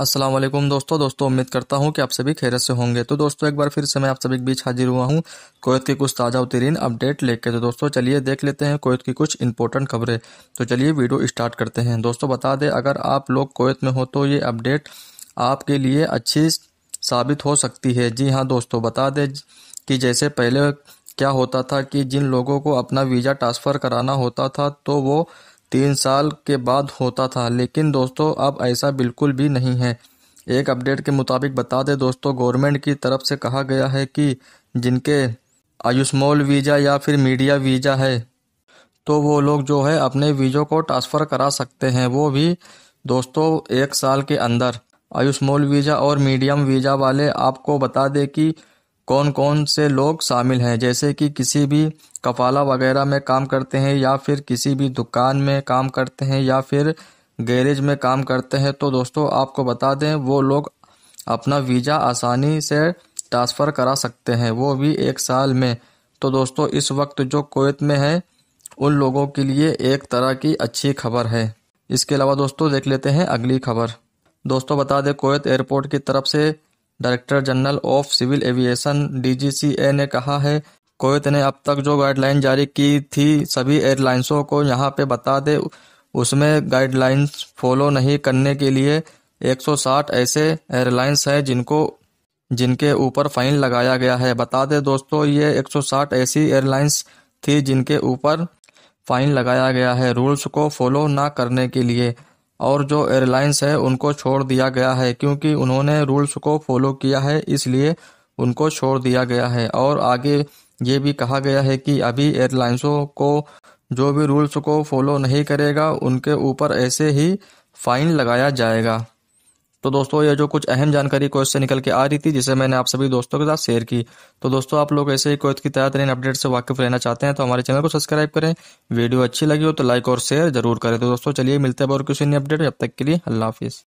असलम दोस्तों दोस्तों उम्मीद करता हूँ कि आप सभी खैरत से होंगे तो दोस्तों एक बार फिर से मैं आप सभी के बीच हाजिर हुआ हूँ कोयत की कुछ ताज़ा उतरीन अपडेट लेके तो दोस्तों चलिए देख लेते हैं कोयत की कुछ इंपॉर्टेंट खबरें तो चलिए वीडियो स्टार्ट करते हैं दोस्तों बता दें अगर आप लोग कोयत में हो तो ये अपडेट आपके लिए अच्छी साबित हो सकती है जी हाँ दोस्तों बता दें कि जैसे पहले क्या होता था कि जिन लोगों को अपना वीज़ा ट्रांसफ़र कराना होता था तो वो तीन साल के बाद होता था लेकिन दोस्तों अब ऐसा बिल्कुल भी नहीं है एक अपडेट के मुताबिक बता दें दोस्तों गवर्नमेंट की तरफ से कहा गया है कि जिनके आयुष्मोल वीज़ा या फिर मीडिया वीज़ा है तो वो लोग जो है अपने वीज़ों को ट्रांसफ़र करा सकते हैं वो भी दोस्तों एक साल के अंदर आयुष्मोल वीज़ा और मीडियम वीज़ा वाले आपको बता दें कि कौन कौन से लोग शामिल हैं जैसे कि किसी भी कफाला वगैरह में काम करते हैं या फिर किसी भी दुकान में काम करते हैं या फिर गैरेज में काम करते हैं तो दोस्तों आपको बता दें वो लोग अपना वीज़ा आसानी से ट्रांसफ़र करा सकते हैं वो भी एक साल में तो दोस्तों इस वक्त जो कोत में है उन लोगों के लिए एक तरह की अच्छी खबर है इसके अलावा दोस्तों देख लेते हैं अगली खबर दोस्तों बता दें कोत एयरपोर्ट की तरफ से director general of civil aviation DGCA ने कहा है कोवैत ने अब तक जो गाइडलाइन जारी की थी सभी एयरलाइंसों को यहाँ पे बता दे उसमें गाइडलाइंस फॉलो नहीं करने के लिए 160 ऐसे एयरलाइंस हैं जिनको जिनके ऊपर फाइन लगाया गया है बता दें दोस्तों ये 160 ऐसी एयरलाइंस थी जिनके ऊपर फाइन लगाया गया है रूल्स को फॉलो ना करने के लिए और जो एयरलाइंस है उनको छोड़ दिया गया है क्योंकि उन्होंने रूल्स को फॉलो किया है इसलिए उनको छोड़ दिया गया है और आगे ये भी कहा गया है कि अभी एयरलाइंसों को जो भी रूल्स को फॉलो नहीं करेगा उनके ऊपर ऐसे ही फाइन लगाया जाएगा तो दोस्तों यह जो कुछ अहम जानकारी क्वेश्चन से निकल के आ रही थी जिसे मैंने आप सभी दोस्तों के साथ शेयर की तो दोस्तों आप लोग ऐसे ही कोर्स की तरह तरीन अपडेट से वाकिफ रहना चाहते हैं तो हमारे चैनल को सब्सक्राइब करें वीडियो अच्छी लगी हो तो लाइक और शेयर जरूर करें तो दोस्तों चलिए मिलते हैं और किसी नई अपडेट जब अब तक के लिए अल्लाह हाफिज़